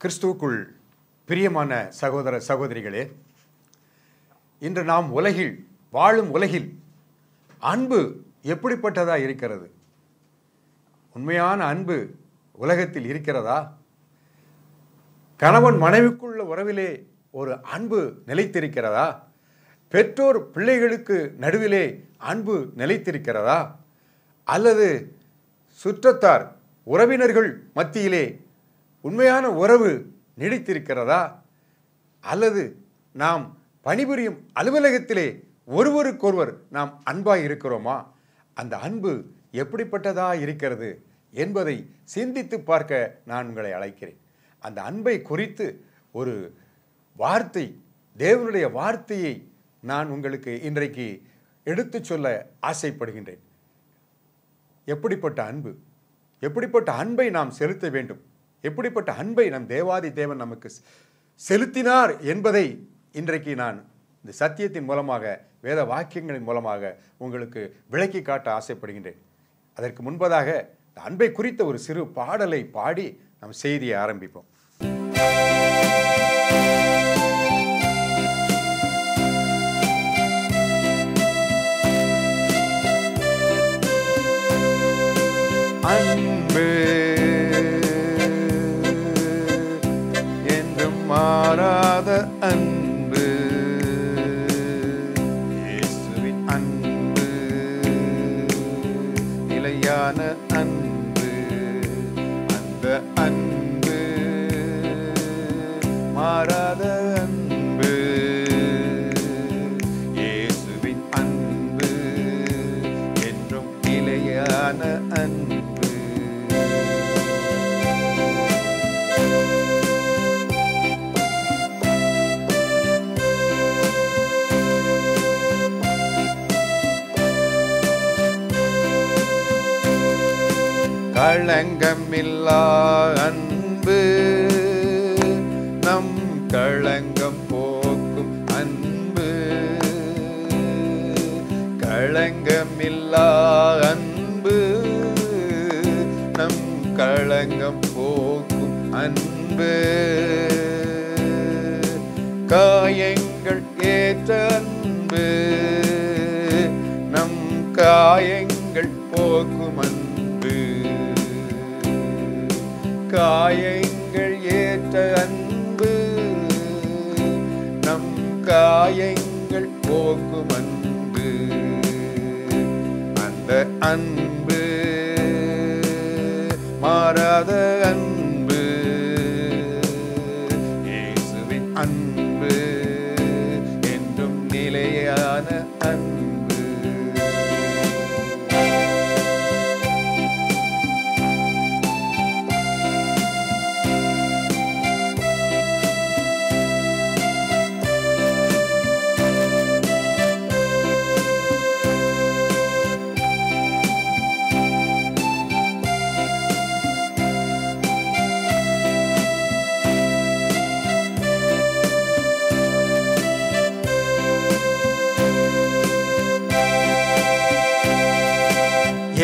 கிறிஸ்துவுக்குள் பிரியமான சகோதர சகோதரிகளே இன்று நாம் உலகில் வாழும் உலகில் அன்பு எப்படிப்பட்டதாக இருக்கிறது உண்மையான அன்பு உலகத்தில் இருக்கிறதா கணவன் மனைவிக்குள்ள உறவிலே ஒரு அன்பு நிலைத்திருக்கிறதா பெற்றோர் பிள்ளைகளுக்கு நடுவிலே அன்பு நிலைத்திருக்கிறதா அல்லது சுற்றத்தார் உறவினர்கள் மத்தியிலே உண்மையான உறவு நீடித்திருக்கிறதா அல்லது நாம் பணிபுரியும் அலுவலகத்திலே ஒருவருக்கொருவர் நாம் அன்பாக இருக்கிறோமா அந்த அன்பு எப்படிப்பட்டதாக இருக்கிறது என்பதை சிந்தித்து பார்க்க நான் உங்களை அழைக்கிறேன் அந்த அன்பை குறித்து ஒரு வார்த்தை தேவனுடைய வார்த்தையை நான் உங்களுக்கு இன்றைக்கு எடுத்து சொல்ல ஆசைப்படுகின்றேன் எப்படிப்பட்ட அன்பு எப்படிப்பட்ட அன்பை நாம் செலுத்த வேண்டும் எப்படிப்பட்ட அன்பை நம் தேவாதி தேவன் நமக்கு செலுத்தினார் என்பதை இன்றைக்கு நான் இந்த சத்தியத்தின் மூலமாக வேத வாக்கியங்களின் மூலமாக உங்களுக்கு விளக்கி காட்ட ஆசைப்படுகின்றேன் அதற்கு முன்பதாக அன்பை குறித்த ஒரு சிறு பாடலை பாடி நம் செய்தியை ஆரம்பிப்போம் களங்கமில்லா அன்பு நம் களங்கம் போக்கும் அன்பு களங்கமில்லா அன்பு நம் களங்கம் போக்கும் அன்பு காயங்க காயங்கள் ஏற்ற அன்பு நம் காயங்கள் போக்கும் அன்பு அந்த அன்பு மாறாத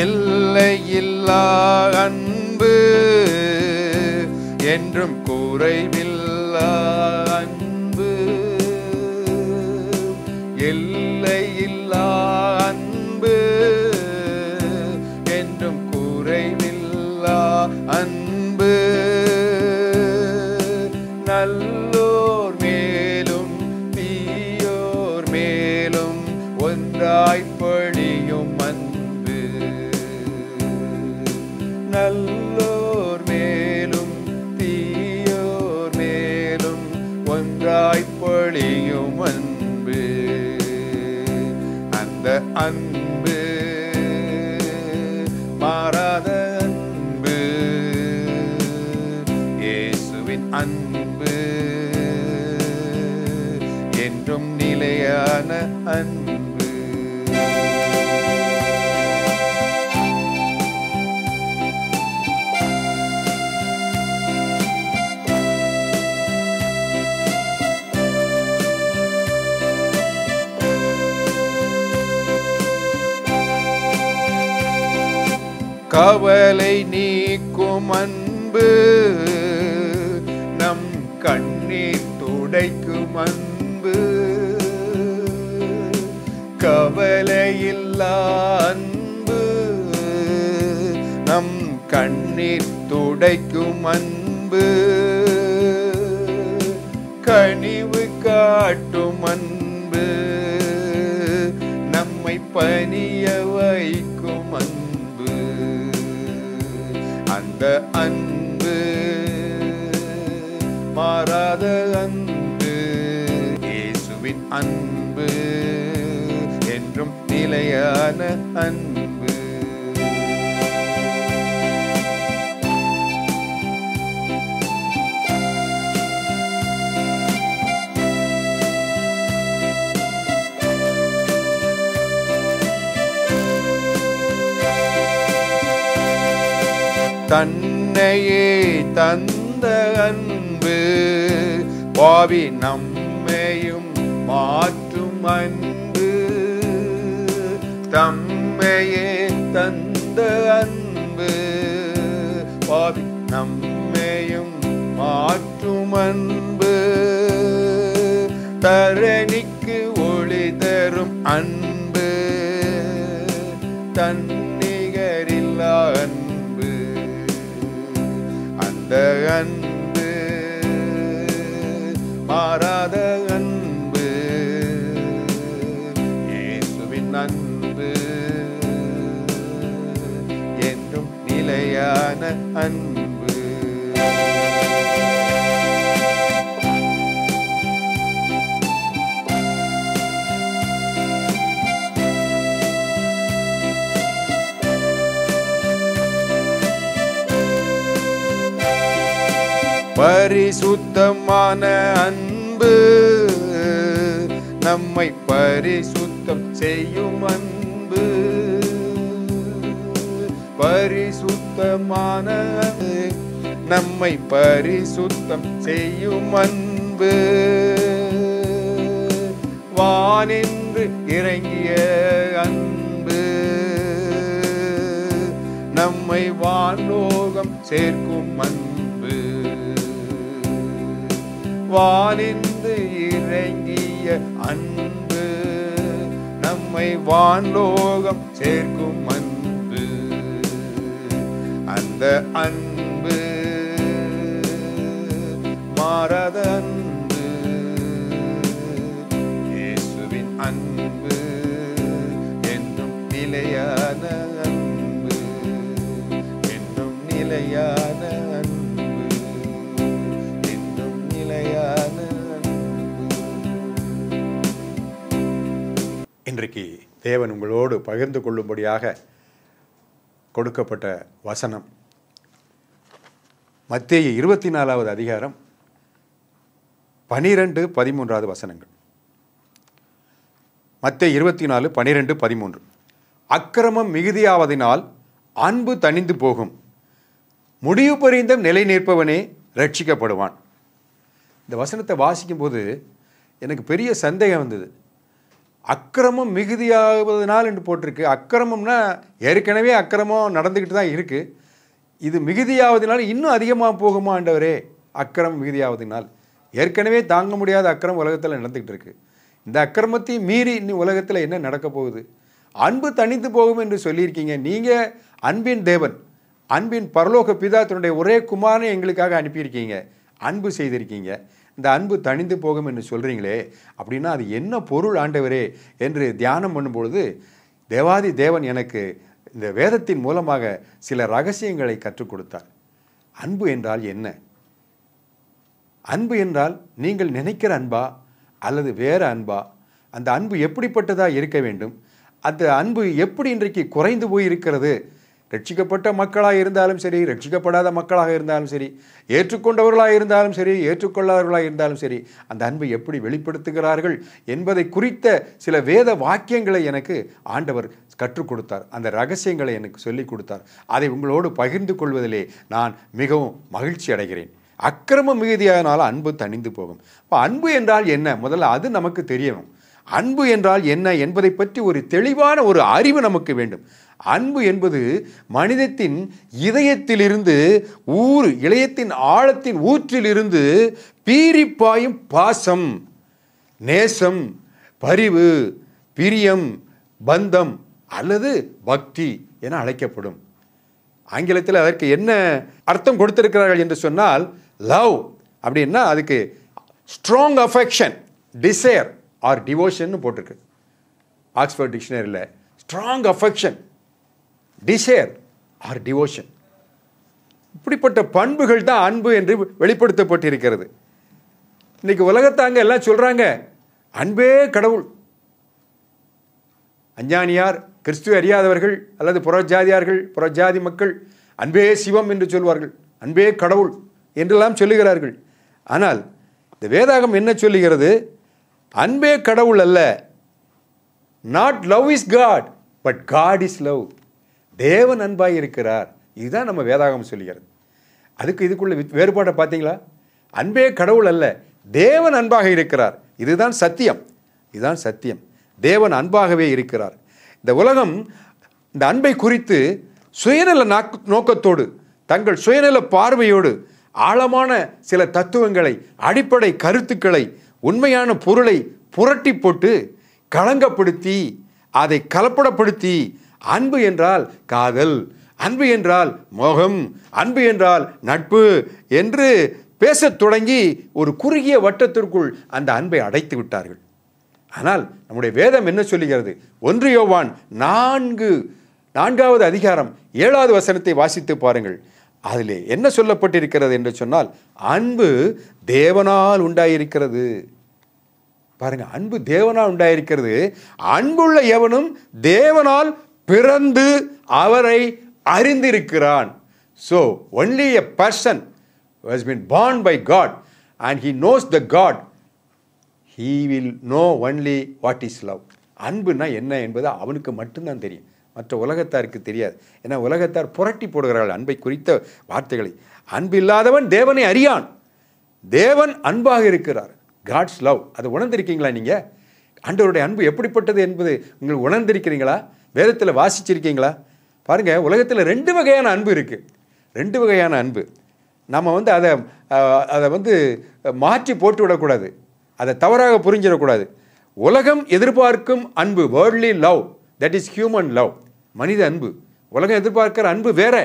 எல்லையில்லா அன்பு என்றும் குறைவில்லா கவலை நீக்கும் அன்பு நம் கண்ணீர் துடைக்கும் அன்பு கவலை இல்ல அன்பு நம் கண்ணீர் துடைக்கும் அன்பு கனிவு காட்டும் அன்பு நம்மை பணியவை உங்க அன்பு மாறாத அன்பு இயேசுவின் அன்பு என்றும் நிலையான அன்பு தன்னையே தந்த அன்பு பாவி நம்மையும் மாற்றும் அன்பு தம்மையே தந்த அன்பு பாவி நம்மையும் மாற்றும் அன்பு தரணிக்கு ஒளி தரும் அன்பு அன்பு மாறாத அன்பு இயேசுவின் அன்பு என்றும் நிலையான அன்பு பரிசுத்தமான அன்பு நம்மை பரிசுத்தம் செய்யும் அன்பு பரிசுத்தமான நம்மை பரிசுத்தம் செய்யும் அன்பு வானின்று இறங்கிய அன்பு நம்மை லோகம் சேர்க்கும் அன்பு வாலிந்து இறங்கிய அன்பு நம்மை வான்லோகம் சேர்க்கும் அன்பு அந்த அன்பு மாறதன் இன்றைக்கு தேவன் உங்களோடு பகிர்ந்து கொள்ளும்படியாக கொடுக்கப்பட்ட வசனம் மத்திய இருபத்தி நாலாவது அதிகாரம் பனிரெண்டு பதிமூன்றாவது வசனங்கள் மத்திய இருபத்தி நாலு பனிரெண்டு பதிமூன்று அக்கிரமம் மிகுதியாவதினால் அன்பு தணிந்து போகும் முடிவு பரிந்தம் நிலை நிற்பவனே ரட்சிக்கப்படுவான் இந்த வசனத்தை வாசிக்கும்போது எனக்கு பெரிய சந்தேகம் வந்தது அக்கிரமம் மிகுதியாவதனால் என்று போட்டிருக்கு அக்கிரமம்னா ஏற்கனவே அக்கிரமம் நடந்துக்கிட்டு தான் இருக்குது இது மிகுதியாவதுனால் இன்னும் அதிகமாக போகுமா என்றவரே அக்கிரமம் மிகுதியாவதுனால் ஏற்கனவே தாங்க முடியாத அக்கிரம் உலகத்தில் நடந்துக்கிட்டு இருக்குது இந்த அக்கிரமத்தை மீறி இன்னும் உலகத்தில் என்ன நடக்க போகுது அன்பு தனித்து போகும் என்று சொல்லியிருக்கீங்க நீங்கள் அன்பின் தேவன் அன்பின் பரலோக பிதா தன்னுடைய ஒரே குமாரனை எங்களுக்காக அனுப்பியிருக்கீங்க அன்பு செய்திருக்கீங்க இந்த அன்பு தணிந்து போகும் என்று சொல்கிறீங்களே அப்படின்னா அது என்ன பொருள் ஆண்டவரே என்று தியானம் பண்ணும்பொழுது தேவாதி தேவன் எனக்கு இந்த வேதத்தின் மூலமாக சில ரகசியங்களை கற்றுக் கொடுத்தார் அன்பு என்றால் என்ன அன்பு என்றால் நீங்கள் நினைக்கிற அன்பா அல்லது வேறு அன்பா அந்த அன்பு எப்படிப்பட்டதாக இருக்க வேண்டும் அந்த அன்பு எப்படி இன்றைக்கு குறைந்து போய் இருக்கிறது ரட்சிக்கப்பட்ட மக்களாக இருந்தாலும் சரி ரட்சிக்கப்படாத மக்களாக இருந்தாலும் சரி ஏற்றுக்கொண்டவர்களாக இருந்தாலும் சரி ஏற்றுக்கொள்ளாதவர்களாக இருந்தாலும் சரி அந்த அன்பை எப்படி வெளிப்படுத்துகிறார்கள் என்பதை குறித்த சில வேத வாக்கியங்களை எனக்கு ஆண்டவர் கற்றுக் கொடுத்தார் அந்த ரகசியங்களை எனக்கு சொல்லிக் கொடுத்தார் அதை உங்களோடு பகிர்ந்து கொள்வதிலே நான் மிகவும் மகிழ்ச்சி அடைகிறேன் அக்கிரம மிகுதியானால் அன்பு தணிந்து போகும் இப்போ அன்பு என்றால் என்ன முதல்ல அது நமக்கு தெரியணும் அன்பு என்றால் என்ன என்பதை பற்றி ஒரு தெளிவான ஒரு அறிவு நமக்கு வேண்டும் அன்பு என்பது மனிதத்தின் இதயத்திலிருந்து ஊர் இளையத்தின் ஆழத்தின் ஊற்றிலிருந்து பீரிப்பாயும் பாசம் நேசம் பரிவு பிரியம் பந்தம் அல்லது பக்தி என அழைக்கப்படும் ஆங்கிலத்தில் அதற்கு என்ன அர்த்தம் கொடுத்திருக்கிறார்கள் என்று சொன்னால் லவ் அப்படின்னா அதுக்கு strong affection desire or devotion போட்டிருக்கு ஆக்ஸ்ஃபோர்ட் டிக்ஷனரியில் strong affection desire or devotion இப்படிப்பட்ட பண்புகள் தான் அன்பு என்று வெளிப்படுத்தப்பட்டிருக்கிறது இன்னைக்கு உலகத்தாங்க எல்லாம் சொல்கிறாங்க அன்பே கடவுள் அஞ்ஞானியார் கிறிஸ்துவ அறியாதவர்கள் அல்லது புறஜாதியார்கள் புறஜாதி மக்கள் அன்பே சிவம் என்று சொல்வார்கள் அன்பே கடவுள் என்றெல்லாம் சொல்லுகிறார்கள் ஆனால் இந்த வேதாகம் என்ன சொல்லுகிறது அன்பே கடவுள் அல்ல not love is God but God is love தேவன் அன்பாக இருக்கிறார் இதுதான் நம்ம வேதாகம் சொல்லுகிறது அதுக்கு இதுக்குள்ள வேறுபாட்டை பார்த்தீங்களா அன்பே கடவுள் அல்ல தேவன் அன்பாக இருக்கிறார் இதுதான் சத்தியம் இதுதான் சத்தியம் தேவன் அன்பாகவே இருக்கிறார் இந்த உலகம் இந்த அன்பை குறித்து சுயநல நோக்கத்தோடு தங்கள் சுயநல பார்வையோடு ஆழமான சில தத்துவங்களை அடிப்படை கருத்துக்களை உண்மையான பொருளை புரட்டி போட்டு களங்கப்படுத்தி அதை கலப்படப்படுத்தி அன்பு என்றால் காதல் அன்பு என்றால் மோகம் அன்பு என்றால் நட்பு என்று பேசத் தொடங்கி ஒரு குறுகிய வட்டத்திற்குள் அந்த அன்பை அடைத்து விட்டார்கள் ஆனால் நம்முடைய வேதம் என்ன சொல்லுகிறது ஒன்று யோவான் நான்கு நான்காவது அதிகாரம் ஏழாவது வசனத்தை வாசித்து பாருங்கள் அதிலே என்ன சொல்லப்பட்டிருக்கிறது என்று சொன்னால் அன்பு தேவனால் உண்டாயிருக்கிறது பாருங்க அன்பு தேவனால் உண்டாயிருக்கிறது அன்புள்ள எவனும் தேவனால் பிறந்து அவரை அறிந்திருக்கிறான் so only a person has been born by God and he knows the God he will know only what is love அன்புனா என்ன என்பது அவனுக்கு மட்டும்தான் தெரியும் மற்ற உலகத்தாருக்கு தெரியாது ஏன்னா உலகத்தார் புரட்டி போடுகிறார்கள் அன்பை குறித்த வார்த்தைகளை அன்பு இல்லாதவன் தேவனை அறியான் தேவன் அன்பாக இருக்கிறார் காட்ஸ் லவ் அதை உணர்ந்திருக்கீங்களா நீங்கள் அன்றவருடைய அன்பு எப்படிப்பட்டது என்பது நீங்கள் உணர்ந்திருக்கிறீங்களா வேதத்தில் வாசிச்சிருக்கீங்களா பாருங்கள் உலகத்தில் ரெண்டு வகையான அன்பு இருக்குது ரெண்டு வகையான அன்பு நம்ம வந்து அதை அதை வந்து மாற்றி போட்டு விடக்கூடாது அதை தவறாக புரிஞ்சிடக்கூடாது உலகம் எதிர்பார்க்கும் அன்பு worldly love that is human love மனித அன்பு உலகம் எதிர்பார்க்கிற அன்பு வேற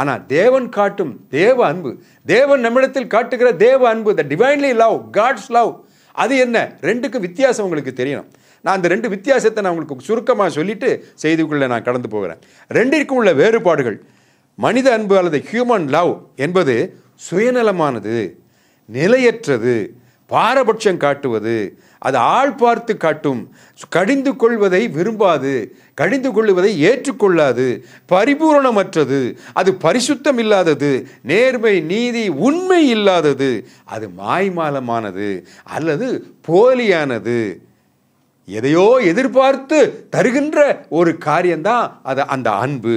ஆனால் தேவன் காட்டும் தேவ அன்பு தேவன் நம்மிடத்தில் காட்டுகிற தேவ அன்பு the divinely love God's love அது என்ன ரெண்டுக்கும் வித்தியாசம் உங்களுக்கு தெரியணும் நான் அந்த ரெண்டு வித்தியாசத்தை நான் உங்களுக்கு சுருக்கமாக சொல்லிவிட்டு செய்திக்குள்ளே நான் கடந்து போகிறேன் ரெண்டிற்கும் உள்ள வேறுபாடுகள் மனித அன்பு அல்லது ஹியூமன் லவ் என்பது சுயநலமானது நிலையற்றது பாரபட்சம் காட்டுவது அது ஆள் பார்த்து காட்டும் கடிந்து கொள்வதை விரும்பாது கடிந்து கொள்வதை ஏற்றுக்கொள்ளாது பரிபூரணமற்றது அது பரிசுத்தம் இல்லாதது நேர்மை நீதி உண்மை இல்லாதது அது மாய்மாலமானது அல்லது போலியானது எதையோ எதிர்பார்த்து தருகின்ற ஒரு காரியம்தான் அது அந்த அன்பு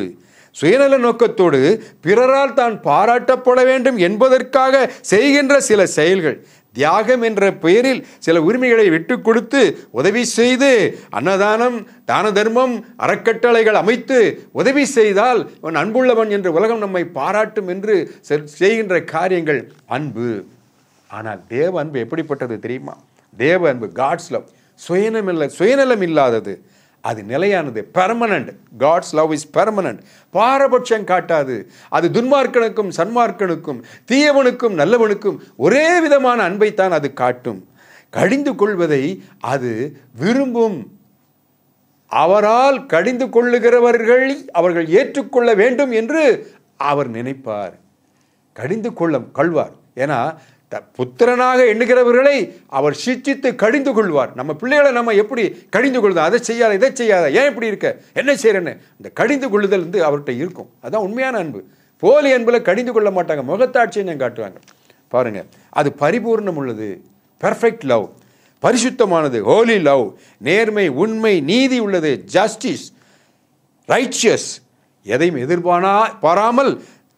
சுயநல நோக்கத்தோடு பிறரால் தான் பாராட்டப்பட வேண்டும் என்பதற்காக செய்கின்ற சில செயல்கள் தியாகம் என்ற பெயரில் சில உரிமைகளை விட்டு கொடுத்து உதவி செய்து அன்னதானம் தான தர்மம் அறக்கட்டளைகள் அமைத்து உதவி செய்தால் அவன் அன்புள்ளவன் என்று உலகம் நம்மை பாராட்டும் என்று செய்கின்ற காரியங்கள் அன்பு ஆனால் தேவ அன்பு எப்படிப்பட்டது தெரியுமா தேவ அன்பு காட்ஸ் லவ் இல்லை சுயநலம் இல்லாதது அது நிலையானது permanent God's love is permanent பாரபட்சம் காட்டாது அது துன்மார்க்கனுக்கும் சன்மார்க்கனுக்கும் தீயவனுக்கும் நல்லவனுக்கும் ஒரே விதமான அன்பைத்தான் அது காட்டும் கடிந்து கொள்வதை அது விரும்பும் அவரால் கடிந்து கொள்ளுகிறவர்கள் அவர்கள் ஏற்றுக்கொள்ள வேண்டும் என்று அவர் நினைப்பார் கடிந்து கொள்ள கொள்வார் ஏன்னா புத்திரனாக எண்ணுகிறவர்களை அவர் சிச்சித்து கடிந்து கொள்வார் நம்ம பிள்ளைகளை நம்ம எப்படி கடிந்து கொள்ளுதோ அதை செய்யாத இதை செய்யாத ஏன் இப்படி இருக்க என்ன செய்கிறேன்னு இந்த கடிந்து கொள்ளுதல் வந்து அவர்கிட்ட இருக்கும் அதுதான் உண்மையான அன்பு போலி அன்பில் கடிந்து கொள்ள மாட்டாங்க முகத்தாட்சியை காட்டுவாங்க பாருங்கள் அது பரிபூர்ணம் உள்ளது பெர்ஃபெக்ட் லவ் பரிசுத்தமானது ஹோலி லவ் நேர்மை உண்மை நீதி உள்ளது ஜஸ்டிஸ் ரைச்சியஸ் எதையும் எதிர்பானா பாராமல்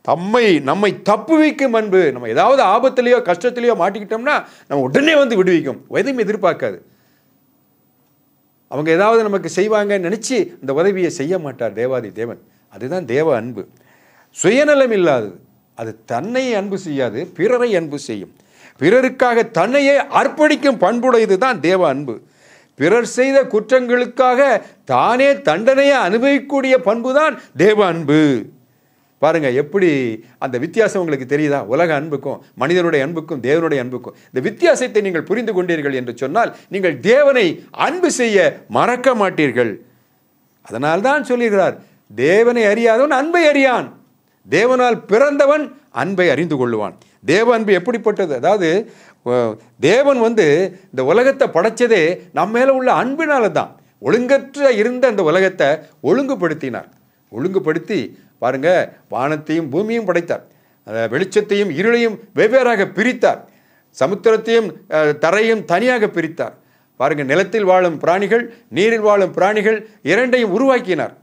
தம்மை நம்மை தப்புவிக்கும் அன்பு நம்ம ஏதாவது ஆபத்துலேயோ கஷ்டத்துலேயோ மாட்டிக்கிட்டோம்னா நம்ம உடனே வந்து விடுவிக்கும் எதையும் எதிர்பார்க்காது அவங்க ஏதாவது நமக்கு செய்வாங்கன்னு நினச்சி இந்த உதவியை செய்ய மாட்டார் தேவாதி தேவன் அதுதான் தேவ அன்பு சுயநலம் இல்லாதது அது தன்னை அன்பு செய்யாது பிறரை அன்பு செய்யும் பிறருக்காக தன்னையே அர்ப்பணிக்கும் பண்புடையது தான் தேவ அன்பு பிறர் செய்த குற்றங்களுக்காக தானே தண்டனையை அனுபவிக்கக்கூடிய பண்பு தான் தேவ அன்பு பாருங்கள் எப்படி அந்த வித்தியாசம் உங்களுக்கு தெரியுதா உலக அன்புக்கும் மனிதனுடைய அன்புக்கும் தேவனுடைய அன்புக்கும் இந்த வித்தியாசத்தை நீங்கள் புரிந்து கொண்டீர்கள் என்று சொன்னால் நீங்கள் தேவனை அன்பு செய்ய மறக்க மாட்டீர்கள் அதனால்தான் சொல்லுகிறார் தேவனை அறியாதவன் அன்பை அறியான் தேவனால் பிறந்தவன் அன்பை அறிந்து கொள்ளுவான் தேவ அன்பு எப்படிப்பட்டது அதாவது தேவன் வந்து இந்த உலகத்தை படைச்சதே நம்ம மேலே உள்ள அன்பினால தான் ஒழுங்கற்ற இருந்த அந்த உலகத்தை ஒழுங்குபடுத்தினார் ஒழுங்குபடுத்தி பாருங்க வானத்தையும் பூமியும் படைத்தார் வெளிச்சத்தையும் இருளையும் வெவ்வேறாக பிரித்தார் சமுத்திரத்தையும் தரையும் தனியாக பிரித்தார் பாருங்கள் நிலத்தில் வாழும் பிராணிகள் நீரில் வாழும் பிராணிகள் இரண்டையும் உருவாக்கினார்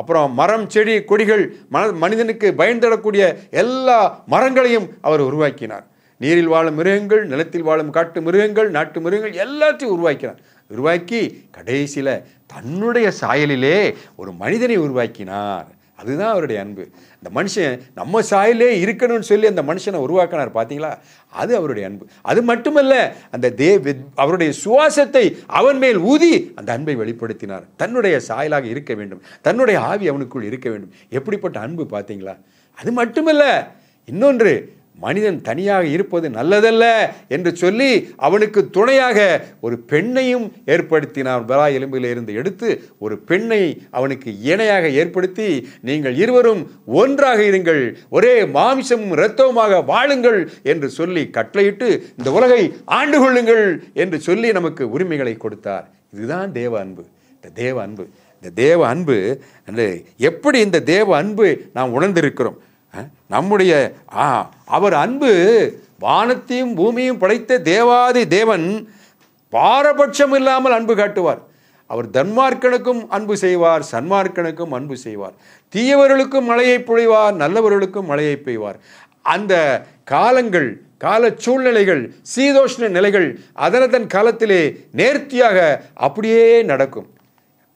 அப்புறம் மரம் செடி கொடிகள் மன மனிதனுக்கு பயன் தரக்கூடிய எல்லா மரங்களையும் அவர் உருவாக்கினார் நீரில் வாழும் மிருகங்கள் நிலத்தில் வாழும் காட்டு மிருகங்கள் நாட்டு மிருகங்கள் எல்லாத்தையும் உருவாக்கினார் உருவாக்கி கடைசியில் தன்னுடைய சாயலிலே ஒரு மனிதனை உருவாக்கினார் அதுதான் அவருடைய அன்பு இந்த மனுஷன் நம்ம சாயிலே இருக்கணும்னு சொல்லி அந்த மனுஷனை உருவாக்கினார் பார்த்தீங்களா அது அவருடைய அன்பு அது மட்டுமல்ல அந்த தே அவருடைய சுவாசத்தை அவன் மேல் ஊதி அந்த அன்பை வெளிப்படுத்தினார் தன்னுடைய சாயலாக இருக்க வேண்டும் தன்னுடைய ஆவி அவனுக்குள் இருக்க வேண்டும் எப்படிப்பட்ட அன்பு பார்த்தீங்களா அது மட்டுமல்ல இன்னொன்று மனிதன் தனியாக இருப்பது நல்லதல்ல என்று சொல்லி அவனுக்கு துணையாக ஒரு பெண்ணையும் ஏற்படுத்தினான் பெலா எலும்பில் இருந்து எடுத்து ஒரு பெண்ணை அவனுக்கு இணையாக ஏற்படுத்தி நீங்கள் இருவரும் ஒன்றாக இருங்கள் ஒரே மாமிசமும் இரத்தவுமாக வாழுங்கள் என்று சொல்லி கட்டளையிட்டு இந்த உலகை ஆண்டு கொள்ளுங்கள் என்று சொல்லி நமக்கு உரிமைகளை கொடுத்தார் இதுதான் தேவ அன்பு இந்த தேவ அன்பு இந்த தேவ அன்பு எப்படி இந்த தேவ அன்பு நாம் உணர்ந்திருக்கிறோம் நம்முடைய அவர் அன்பு வானத்தையும் பூமியும் படைத்த தேவாதி தேவன் பாரபட்சம் இல்லாமல் அன்பு காட்டுவார் அவர் தன்மார்க்கனுக்கும் அன்பு செய்வார் சன்மார்க்கனுக்கும் அன்பு செய்வார் தீயவர்களுக்கும் மழையை பொழிவார் நல்லவர்களுக்கும் மழையை பெய்வார் அந்த காலங்கள் கால சூழ்நிலைகள் சீதோஷ்ண நிலைகள் அதனதன் காலத்திலே நேர்த்தியாக அப்படியே நடக்கும்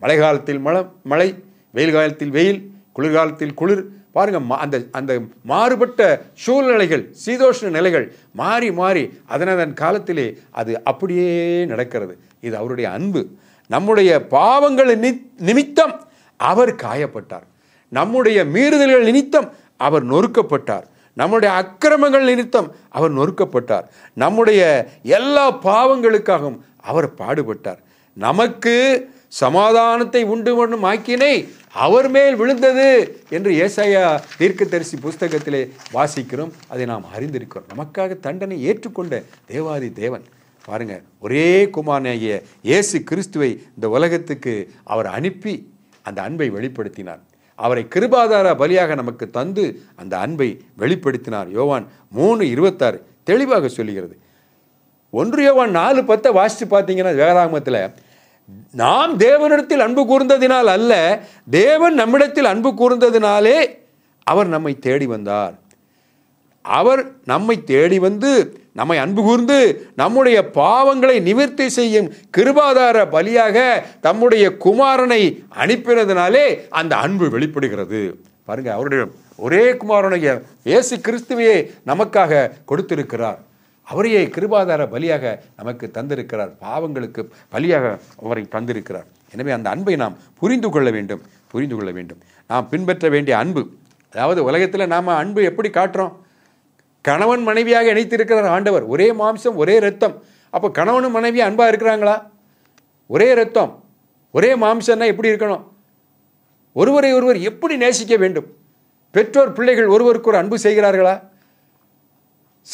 மழை காலத்தில் மழை மழை வெயில் காலத்தில் வெயில் குளிர்காலத்தில் குளிர் பாருங்கள் அந்த அந்த மாறுபட்ட சூழ்நிலைகள் சீதோஷ்ண நிலைகள் மாறி மாறி அதனதன் காலத்திலே அது அப்படியே நடக்கிறது இது அவருடைய அன்பு நம்முடைய பாவங்கள் நிமித்தம் அவர் காயப்பட்டார் நம்முடைய மீறுதல்கள் நிமித்தம் அவர் நொறுக்கப்பட்டார் நம்முடைய அக்கிரமங்கள் நிமித்தம் அவர் நொறுக்கப்பட்டார் நம்முடைய எல்லா பாவங்களுக்காகவும் அவர் பாடுபட்டார் நமக்கு சமாதானத்தை உண்டு பண்ணும் ஆக்கினை அவர் மேல் விழுந்தது என்று ஏசாயா தீர்க்க தரிசி புஸ்தகத்திலே வாசிக்கிறோம் அதை நாம் அறிந்திருக்கிறோம் நமக்காக தண்டனை ஏற்றுக்கொண்ட தேவாதி தேவன் பாருங்க ஒரே குமாரனாகிய இயேசு கிறிஸ்துவை இந்த உலகத்துக்கு அவர் அனுப்பி அந்த அன்பை வெளிப்படுத்தினார் அவரை கிருபாதார பலியாக நமக்கு தந்து அந்த அன்பை வெளிப்படுத்தினார் யோவான் மூணு இருபத்தாறு தெளிவாக சொல்லுகிறது ஒன்று யோவான் நாலு பத்தை வாசித்து பார்த்தீங்கன்னா வேதாகமத்தில் நாம் தேவனிடத்தில் அன்பு கூர்ந்ததினால் அல்ல தேவன் நம்மிடத்தில் அன்பு கூர்ந்ததினாலே அவர் நம்மை தேடி வந்தார் அவர் நம்மை தேடி வந்து நம்மை அன்பு கூர்ந்து நம்முடைய பாவங்களை நிவர்த்தி செய்யும் கிருபாதார பலியாக தம்முடைய குமாரனை அனுப்பினதினாலே அந்த அன்பு வெளிப்படுகிறது பாருங்க அவருடைய ஒரே குமாரனுடைய இயேசு கிறிஸ்துவையே நமக்காக கொடுத்திருக்கிறார் அவரையே கிருபாதார பலியாக நமக்கு தந்திருக்கிறார் பாவங்களுக்கு பலியாக அவரை தந்திருக்கிறார் எனவே அந்த அன்பை நாம் புரிந்து கொள்ள வேண்டும் புரிந்து கொள்ள வேண்டும் நாம் பின்பற்ற வேண்டிய அன்பு அதாவது உலகத்தில் நாம் அன்பு எப்படி காட்டுறோம் கணவன் மனைவியாக இணைத்திருக்கிறார் ஆண்டவர் ஒரே மாம்சம் ஒரே ரத்தம் அப்போ கணவனும் மனைவியும் அன்பாக இருக்கிறாங்களா ஒரே ரத்தம் ஒரே மாம்சம்னா எப்படி இருக்கணும் ஒருவரை ஒருவர் எப்படி நேசிக்க வேண்டும் பெற்றோர் பிள்ளைகள் ஒருவருக்கு ஒரு அன்பு செய்கிறார்களா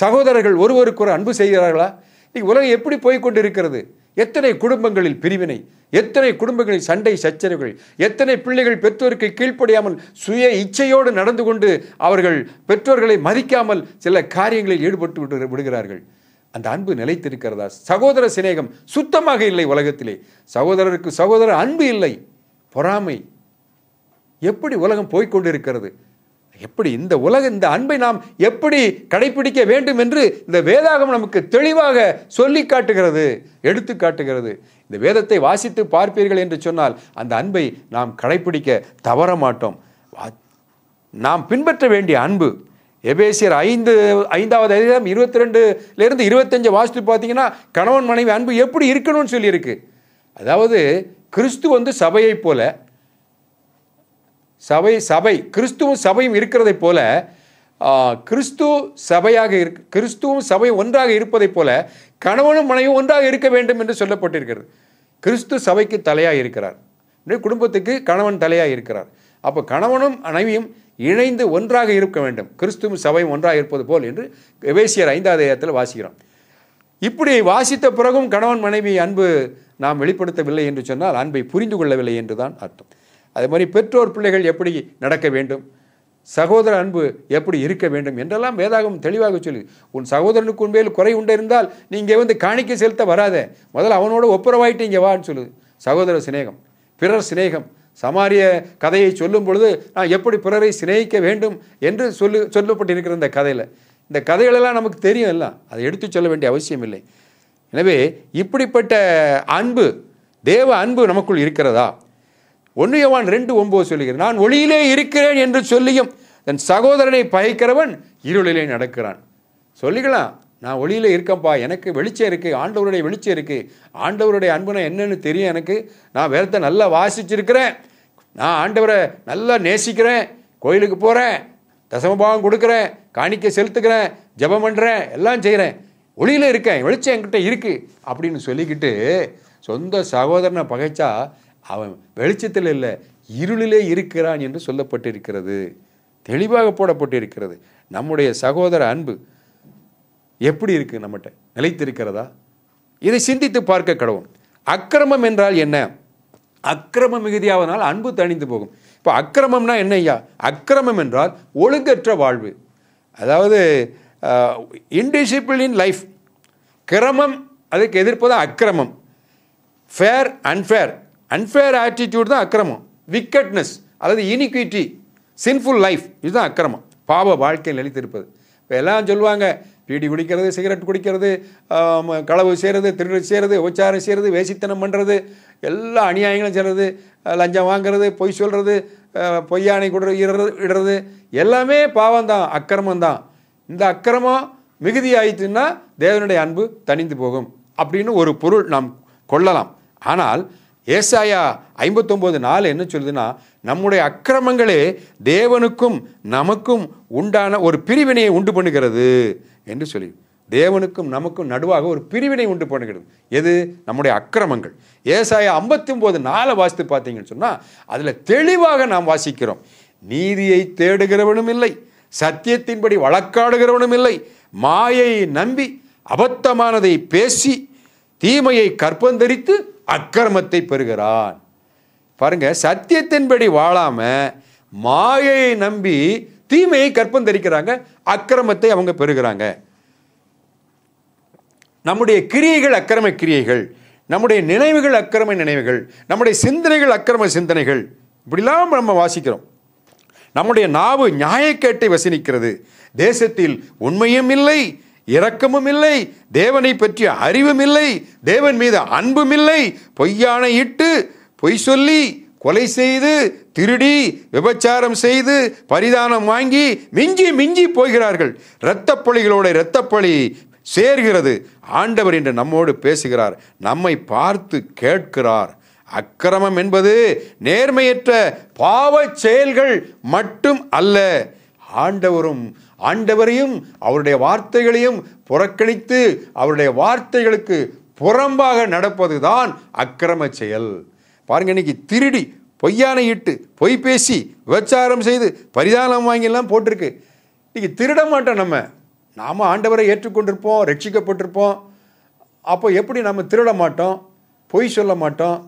சகோதரர்கள் ஒருவருக்கு ஒரு அன்பு செய்கிறார்களா இன்னைக்கு உலகம் எப்படி போய்கொண்டு இருக்கிறது எத்தனை குடும்பங்களில் பிரிவினை எத்தனை குடும்பங்களில் சண்டை சச்சரவுகள் எத்தனை பிள்ளைகள் பெற்றோருக்கு கீழ்ப்படியாமல் சுய இச்சையோடு நடந்து கொண்டு அவர்கள் பெற்றோர்களை மதிக்காமல் சில காரியங்களில் ஈடுபட்டு விட்டு விடுகிறார்கள் அந்த அன்பு நிலைத்திருக்கிறதா சகோதர சிநேகம் சுத்தமாக இல்லை உலகத்திலே சகோதரருக்கு சகோதரர் அன்பு இல்லை பொறாமை எப்படி உலகம் போய்கொண்டிருக்கிறது எப்படி இந்த உலக இந்த அன்பை நாம் எப்படி கடைபிடிக்க வேண்டும் என்று இந்த வேதாகம் நமக்கு தெளிவாக சொல்லி காட்டுகிறது எடுத்து காட்டுகிறது இந்த வேதத்தை வாசித்து பார்ப்பீர்கள் என்று சொன்னால் அந்த அன்பை நாம் கடைபிடிக்க தவற மாட்டோம் நாம் பின்பற்ற வேண்டிய அன்பு எபேசியர் ஐந்து ஐந்தாவது அதிகாரம் இருபத்தி ரெண்டுலேருந்து இருபத்தஞ்சு வாசித்து பார்த்தீங்கன்னா கணவன் மனைவி அன்பு எப்படி இருக்கணும்னு சொல்லியிருக்கு அதாவது கிறிஸ்து வந்து சபையைப் போல சபை சபை கிறிஸ்துவும் சபையும் இருக்கிறதை போல கிறிஸ்து சபையாக இருக் கிறிஸ்துவும் சபை ஒன்றாக இருப்பதைப் போல கணவனும் மனைவியும் ஒன்றாக இருக்க வேண்டும் என்று சொல்லப்பட்டிருக்கிறது கிறிஸ்து சபைக்கு தலையாக இருக்கிறார் குடும்பத்துக்கு கணவன் தலையாக இருக்கிறார் அப்போ கணவனும் மனைவியும் இணைந்து ஒன்றாக இருக்க வேண்டும் கிறிஸ்துவும் சபையும் ஒன்றாக இருப்பது போல் என்று எவேசியர் ஐந்தாவது இடத்தில் வாசிக்கிறோம் இப்படி வாசித்த பிறகும் கணவன் மனைவி அன்பு நாம் வெளிப்படுத்தவில்லை என்று சொன்னால் அன்பை புரிந்து கொள்ளவில்லை என்று தான் அர்த்தம் அது மாதிரி பெற்றோர் பிள்ளைகள் எப்படி நடக்க வேண்டும் சகோதர அன்பு எப்படி இருக்க வேண்டும் என்றெல்லாம் வேதாகம் தெளிவாக சொல்லு உன் சகோதரனுக்கு உண்மையில் குறை உண்டு இருந்தால் நீ இங்கே வந்து காணிக்க செலுத்த வராத முதல்ல அவனோட ஒப்புரவாயிட்டு இங்கே வான்னு சொல்லுது சகோதர சிநேகம் பிறர் சிநேகம் சமாரிய கதையை சொல்லும் பொழுது நான் எப்படி பிறரை சிநேகிக்க வேண்டும் என்று சொல்லு சொல்லப்பட்டிருக்கிற இந்த கதையில் இந்த கதைகளெல்லாம் நமக்கு தெரியும் எல்லாம் அதை எடுத்து சொல்ல வேண்டிய அவசியம் இல்லை எனவே இப்படிப்பட்ட அன்பு தேவ அன்பு நமக்குள் இருக்கிறதா ஒன்று யவான் ரெண்டு ஒம்போது சொல்லுகிறேன் நான் ஒளியிலே இருக்கிறேன் என்று சொல்லியும் தன் சகோதரனை பகைக்கிறவன் இருளிலே நடக்கிறான் சொல்லிக்கலாம் நான் ஒளியில் இருக்கப்பா எனக்கு வெளிச்சம் இருக்குது ஆண்டவருடைய வெளிச்சம் இருக்குது ஆண்டவருடைய அன்புனா என்னன்னு தெரியும் எனக்கு நான் வேதத்தை நல்லா வாசிச்சிருக்கிறேன் நான் ஆண்டவரை நல்லா நேசிக்கிறேன் கோயிலுக்கு போகிறேன் தசமபாவம் கொடுக்குறேன் காணிக்க செலுத்துக்கிறேன் ஜபம் பண்ணுறேன் எல்லாம் செய்கிறேன் ஒளியில் இருக்கேன் வெளிச்சம் என்கிட்ட இருக்குது அப்படின்னு சொல்லிக்கிட்டு சொந்த சகோதரனை பகைச்சா அவன் வெளிச்சத்தில் இல்லை இருளிலே இருக்கிறான் என்று சொல்லப்பட்டிருக்கிறது தெளிவாக போடப்பட்டிருக்கிறது நம்முடைய சகோதர அன்பு எப்படி இருக்கு நம்மகிட்ட நிலைத்திருக்கிறதா இதை சிந்தித்து பார்க்க கடவும் அக்கிரமம் என்றால் என்ன அக்கிரம மிகுதியாவதனால் அன்பு தணிந்து போகும் இப்போ அக்கிரமம்னா என்ன ஐயா அக்கிரமம் என்றால் ஒழுங்கற்ற வாழ்வு அதாவது இன்டிசிப்ளின் லைஃப் கிரமம் அதுக்கு எதிர்ப்பதாக அக்கிரமம் ஃபேர் அன்ஃபேர் அன்ஃபேர் ஆட்டிடியூட் தான் அக்கிரமம் விக்கட்னஸ் அதாவது இனிக்விட்டி சின்ஃபுல் லைஃப் இதுதான் அக்கிரமம் பாவ வாழ்க்கையில் அளித்திருப்பது இப்போ எல்லாம் சொல்லுவாங்க பீடி குடிக்கிறது சிகரெட் குடிக்கிறது களவு செய்கிறது திருடு செய்கிறது உபச்சாரம் செய்கிறது வேசித்தனம் பண்ணுறது எல்லா அநியாயங்களும் செய்கிறது லஞ்சம் வாங்கிறது பொய் சொல்கிறது பொய்யானை கொடுறது இடுறது எல்லாமே பாவம் தான் அக்கிரமம் தான் இந்த அக்கிரமம் மிகுதி ஆயிடுச்சுன்னா தேவனுடைய அன்பு தனிந்து போகும் அப்படின்னு ஒரு பொருள் நாம் கொள்ளலாம் ஆனால் ஏசாயா ஐம்பத்தொம்போது நாள் என்ன சொல்லுதுன்னா நம்முடைய அக்கிரமங்களே தேவனுக்கும் நமக்கும் உண்டான ஒரு பிரிவினையை உண்டு பண்ணுகிறது என்று சொல்லி தேவனுக்கும் நமக்கும் நடுவாக ஒரு பிரிவினை உண்டு பண்ணுகிறது எது நம்முடைய அக்கிரமங்கள் ஏசாய ஐம்பத்தி ஒம்பது நாளை வாசித்து பார்த்தீங்கன்னு சொன்னால் அதில் தெளிவாக நாம் வாசிக்கிறோம் நீதியை தேடுகிறவனும் இல்லை சத்தியத்தின்படி வழக்காடுகிறவனும் இல்லை மாயை நம்பி அபத்தமானதை பேசி தீமையை கற்பந்தரித்து அக்கிரமத்தை பெறுகிறான் பாருங்க சத்தியத்தின்படி வாழாம மாயையை நம்பி தீமையை கற்பம் தரிக்கிறாங்க அக்கிரமத்தை அவங்க பெறுகிறாங்க நம்முடைய கிரியைகள் அக்கிரம கிரியைகள் நம்முடைய நினைவுகள் அக்கிரம நினைவுகள் நம்முடைய சிந்தனைகள் அக்கிரம சிந்தனைகள் இப்படிலாம் நம்ம வாசிக்கிறோம் நம்முடைய நாவு நியாயக்கேட்டை வசனிக்கிறது தேசத்தில் உண்மையும் இல்லை இரக்கமும் இல்லை தேவனை பற்றிய அறிவும் இல்லை தேவன் மீது அன்பும் இல்லை பொய்யான இட்டு பொய் சொல்லி கொலை செய்து திருடி விபச்சாரம் செய்து பரிதானம் வாங்கி மிஞ்சி மிஞ்சி போகிறார்கள் இரத்தப்பழிகளோட இரத்தப்பழி சேர்கிறது ஆண்டவர் என்று நம்மோடு பேசுகிறார் நம்மை பார்த்து கேட்கிறார் அக்கிரமம் என்பது நேர்மையற்ற பாவ செயல்கள் மட்டும் அல்ல ஆண்டவரும் ஆண்டவரையும் அவருடைய வார்த்தைகளையும் புறக்கணித்து அவருடைய வார்த்தைகளுக்கு புறம்பாக நடப்பது தான் அக்கிரம செயல் பாருங்க இன்னைக்கு திருடி பொய்யானை இட்டு பொய் பேசி விபச்சாரம் செய்து பரிதானம் வாங்கிலாம் போட்டிருக்கு இன்றைக்கி திருட மாட்டோம் நம்ம நாம் ஆண்டவரை ஏற்றுக்கொண்டிருப்போம் ரட்சிக்கப்பட்டிருப்போம் அப்போ எப்படி நம்ம திருட மாட்டோம் பொய் சொல்ல மாட்டோம்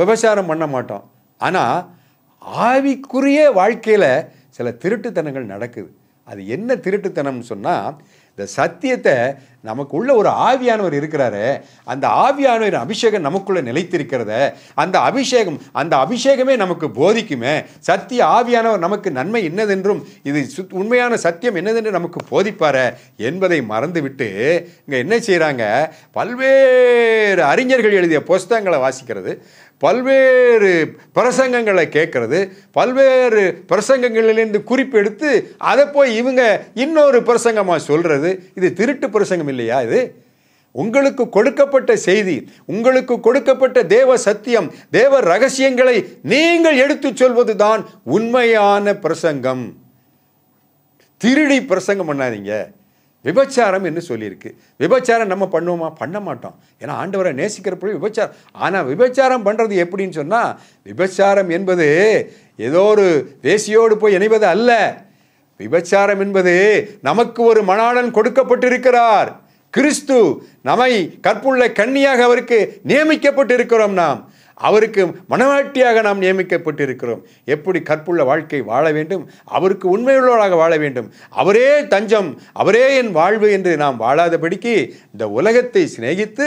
விபசாரம் பண்ண மாட்டோம் ஆனால் ஆவிக்குரிய வாழ்க்கையில் சில திருட்டுத்தனங்கள் நடக்குது அது என்ன திருட்டுத்தனம்னு சொன்னால் இந்த சத்தியத்தை நமக்குள்ள ஒரு ஆவியானவர் இருக்கிறாரு அந்த ஆவியானவர் அபிஷேகம் நமக்குள்ளே நிலைத்திருக்கிறத அந்த அபிஷேகம் அந்த அபிஷேகமே நமக்கு போதிக்குமே சத்திய ஆவியானவர் நமக்கு நன்மை என்னதென்றும் இது உண்மையான சத்தியம் என்னதென்று நமக்கு போதிப்பார என்பதை மறந்துவிட்டு இங்கே என்ன செய்கிறாங்க பல்வேறு அறிஞர்கள் எழுதிய புஸ்தகங்களை வாசிக்கிறது பல்வேறு பிரசங்கங்களை கேட்கறது பல்வேறு பிரசங்கங்களிலிருந்து குறிப்பெடுத்து அதை போய் இவங்க இன்னொரு பிரசங்கமாக சொல்கிறது இது திருட்டு பிரசங்கம் இல்லையா இது உங்களுக்கு கொடுக்கப்பட்ட செய்தி உங்களுக்கு கொடுக்கப்பட்ட தேவ சத்தியம் தேவ ரகசியங்களை நீங்கள் எடுத்துச் சொல்வது தான் உண்மையான பிரசங்கம் திருடி பிரசங்கம் பண்ணாதீங்க விபச்சாரம் என்று சொல்லியிருக்கு விபச்சாரம் நம்ம பண்ணுவோமா பண்ண மாட்டோம் ஏன்னா ஆண்டவரை நேசிக்கிறப்பவே விபச்சாரம் ஆனால் விபச்சாரம் பண்ணுறது எப்படின்னு சொன்னால் விபச்சாரம் என்பது ஏதோ ஒரு வேசியோடு போய் இணைவது அல்ல விபச்சாரம் என்பது நமக்கு ஒரு மணாளன் கொடுக்கப்பட்டிருக்கிறார் கிறிஸ்து நம்மை கற்புள்ள கண்ணியாக அவருக்கு நியமிக்கப்பட்டிருக்கிறோம் நாம் அவருக்கு மனவாட்டியாக நாம் நியமிக்கப்பட்டிருக்கிறோம் எப்படி கற்புள்ள வாழ்க்கை வாழ வேண்டும் அவருக்கு உண்மையுள்ளவராக வாழ வேண்டும் அவரே தஞ்சம் அவரே என் வாழ்வு என்று நாம் வாழாதபடிக்கு இந்த உலகத்தை சிநேகித்து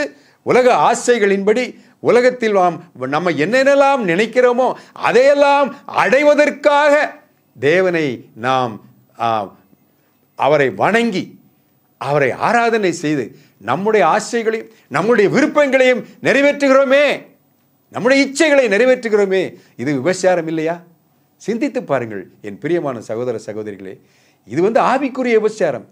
உலக ஆசைகளின்படி உலகத்தில் நாம் நம்ம என்னென்னலாம் நினைக்கிறோமோ அதையெல்லாம் அடைவதற்காக தேவனை நாம் அவரை வணங்கி அவரை ஆராதனை செய்து நம்முடைய ஆசைகளையும் நம்முடைய விருப்பங்களையும் நிறைவேற்றுகிறோமே நம்முடைய இச்சைகளை நிறைவேற்றுகிறோமே இது விபச்சாரம் இல்லையா சிந்தித்து பாருங்கள் என் பிரியமான சகோதர சகோதரிகளே இது வந்து ஆவிக்குரிய விபச்சாரம்